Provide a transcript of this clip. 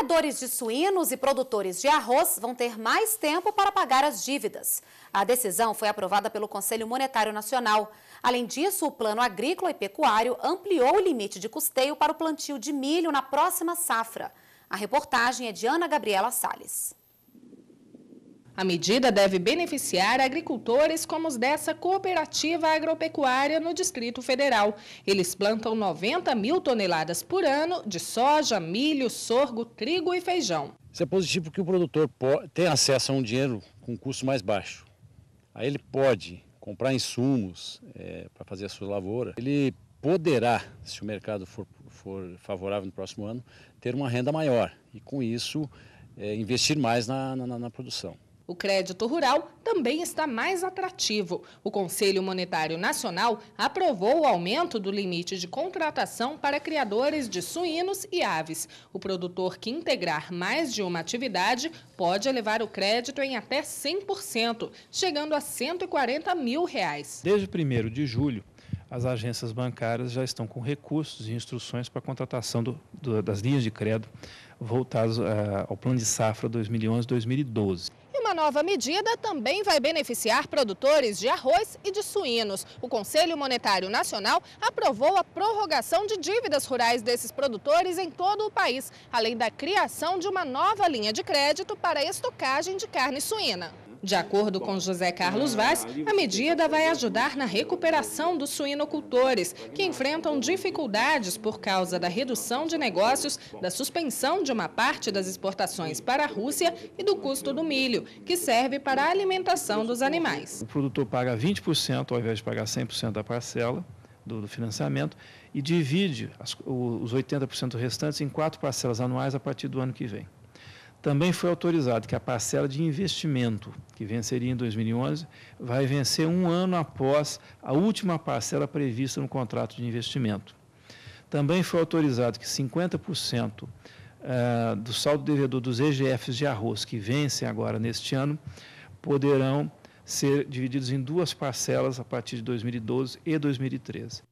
Criadores de suínos e produtores de arroz vão ter mais tempo para pagar as dívidas. A decisão foi aprovada pelo Conselho Monetário Nacional. Além disso, o Plano Agrícola e Pecuário ampliou o limite de custeio para o plantio de milho na próxima safra. A reportagem é de Ana Gabriela Salles. A medida deve beneficiar agricultores como os dessa cooperativa agropecuária no Distrito Federal. Eles plantam 90 mil toneladas por ano de soja, milho, sorgo, trigo e feijão. Isso é positivo porque o produtor tem acesso a um dinheiro com custo mais baixo. Aí ele pode comprar insumos é, para fazer a sua lavoura. Ele poderá, se o mercado for, for, favorável no próximo ano, ter uma renda maior e, com isso, é, investir mais na, na, na produção. O crédito rural também está mais atrativo. O Conselho Monetário Nacional aprovou o aumento do limite de contratação para criadores de suínos e aves. O produtor que integrar mais de uma atividade pode elevar o crédito em até 100%, chegando a 140 mil reais. Desde 1 de julho, as agências bancárias já estão com recursos e instruções para a contratação do, do, das linhas de crédito voltadas uh, ao plano de safra 2011-2012. Essa nova medida também vai beneficiar produtores de arroz e de suínos. O Conselho Monetário Nacional aprovou a prorrogação de dívidas rurais desses produtores em todo o país, além da criação de uma nova linha de crédito para estocagem de carne suína. De acordo com José Carlos Vaz, a medida vai ajudar na recuperação dos suinocultores, que enfrentam dificuldades por causa da redução de negócios, da suspensão de uma parte das exportações para a Rússia e do custo do milho, que serve para a alimentação dos animais. O produtor paga 20% ao invés de pagar 100% da parcela do, financiamento e divide os 80% restantes em quatro parcelas anuais a partir do ano que vem. Também foi autorizado que a parcela de investimento, que venceria em 2011, vai vencer um ano após a última parcela prevista no contrato de investimento. Também foi autorizado que 50% eh, do saldo devedor dos EGFs de arroz, que vencem agora neste ano, poderão ser divididos em duas parcelas a partir de 2012 e 2013.